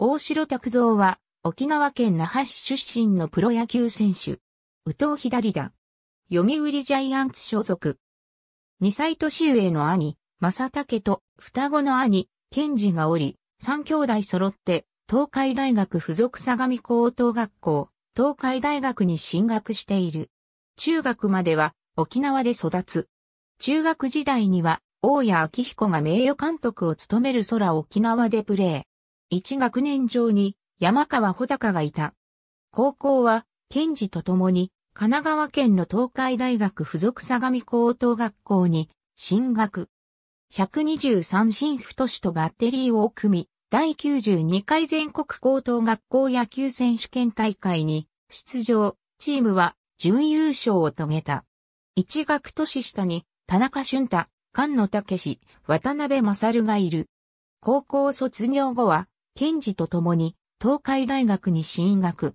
大城拓造は、沖縄県那覇市出身のプロ野球選手。宇藤左打。読売ジャイアンツ所属。2歳年上の兄、正竹と双子の兄、賢治がおり、3兄弟揃って、東海大学附属相模高等学校、東海大学に進学している。中学までは沖縄で育つ。中学時代には、大谷明彦が名誉監督を務める空沖縄でプレー。一学年上に山川穂高がいた。高校は、賢治と共に、神奈川県の東海大学附属相模高等学校に進学。123新府都市とバッテリーを組み、第92回全国高等学校野球選手権大会に出場、チームは準優勝を遂げた。一学都市下に田中俊太、菅野武史、渡辺勝がいる。高校卒業後は賢治と共に東海大学に進学。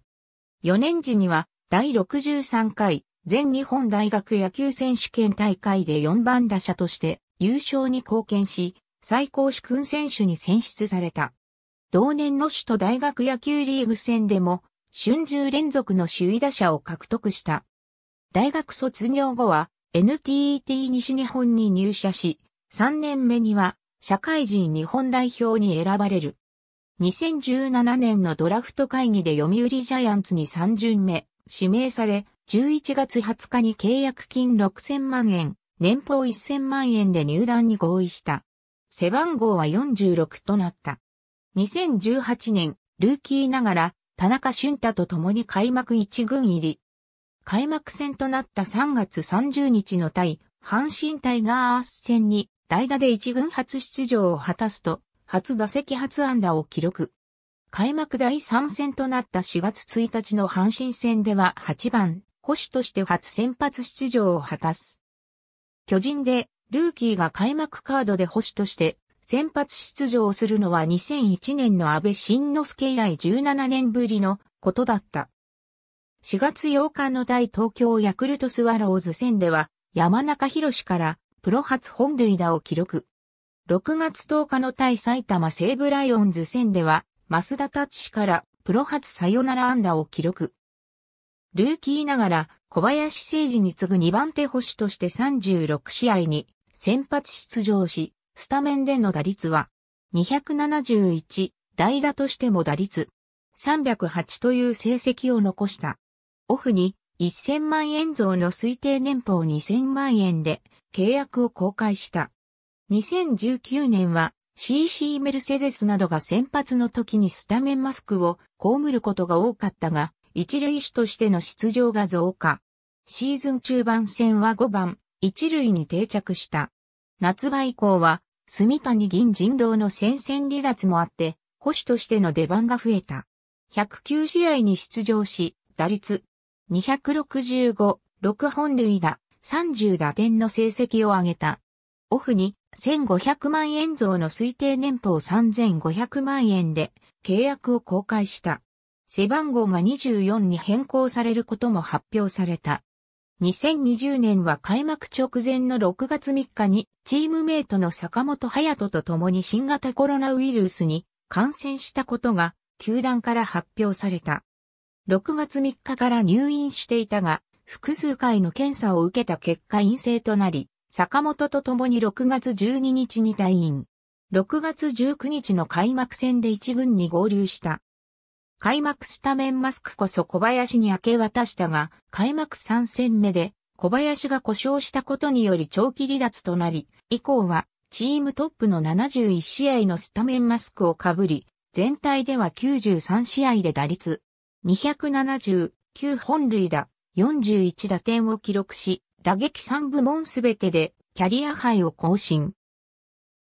4年時には第63回全日本大学野球選手権大会で4番打者として優勝に貢献し、最高主君選手に選出された。同年の首都大学野球リーグ戦でも、春秋連続の首位打者を獲得した。大学卒業後は NTT 西日本に入社し、3年目には社会人日本代表に選ばれる。2017年のドラフト会議で読売ジャイアンツに3巡目、指名され、11月20日に契約金6000万円、年俸1000万円で入団に合意した。背番号は46となった。2018年、ルーキーながら、田中俊太と共に開幕1軍入り。開幕戦となった3月30日の対、阪神対ガース戦に代打で1軍初出場を果たすと、初打席初安打を記録。開幕第3戦となった4月1日の阪神戦では8番、保守として初先発出場を果たす。巨人で、ルーキーが開幕カードで保守として先発出場するのは2001年の安倍晋之助以来17年ぶりのことだった。4月8日の大東京ヤクルトスワローズ戦では山中博からプロ初本塁打を記録。6月10日の対埼玉西武ライオンズ戦では、増田達氏からプロ初サヨナラ安打を記録。ルーキーながら小林誠司に次ぐ2番手捕手として36試合に先発出場し、スタメンでの打率は271、代打としても打率308という成績を残した。オフに1000万円増の推定年俸2000万円で契約を公開した。2019年は CC メルセデスなどが先発の時にスタメンマスクを被ることが多かったが、一塁手としての出場が増加。シーズン中盤戦は5番、一塁に定着した。夏場以降は、住谷銀人狼の戦線離脱もあって、保守としての出番が増えた。109試合に出場し、打率265、6本塁打、30打点の成績を上げた。オフに1500万円増の推定年俸3500万円で契約を公開した。背番号が24に変更されることも発表された。2020年は開幕直前の6月3日にチームメイトの坂本隼人と共に新型コロナウイルスに感染したことが球団から発表された。6月3日から入院していたが、複数回の検査を受けた結果陰性となり、坂本と共に6月12日に退院。6月19日の開幕戦で一軍に合流した。開幕スタメンマスクこそ小林に明け渡したが、開幕3戦目で小林が故障したことにより長期離脱となり、以降はチームトップの71試合のスタメンマスクをかぶり、全体では93試合で打率279本塁打41打点を記録し、打撃3部門すべてでキャリアハイを更新。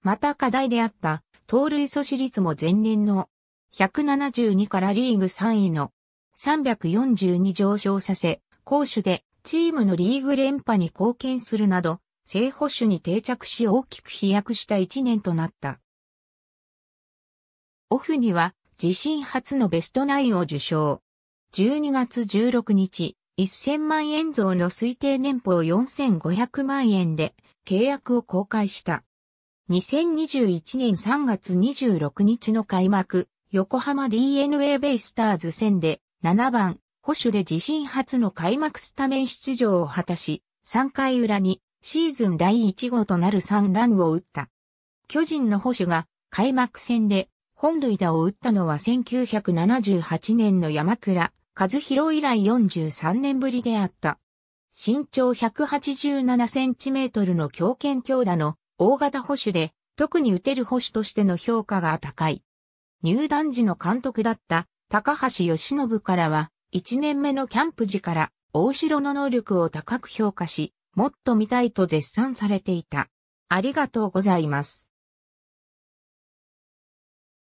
また課題であった盗塁阻止率も前年の172からリーグ3位の342上昇させ、攻守でチームのリーグ連覇に貢献するなど、正捕手に定着し大きく飛躍した1年となった。オフには自身初のベストナインを受賞。12月16日、1000万円増の推定年俸4500万円で契約を公開した。2021年3月26日の開幕、横浜 DNA ベイスターズ戦で7番、保守で自身初の開幕スタメン出場を果たし、3回裏にシーズン第1号となる3ランを打った。巨人の保守が開幕戦で本塁打を打ったのは1978年の山倉和弘以来43年ぶりであった。身長187センチメートルの強肩強打の大型保守で、特に打てる保守としての評価が高い。入団時の監督だった高橋義信からは、1年目のキャンプ時から大城の能力を高く評価し、もっと見たいと絶賛されていた。ありがとうございます。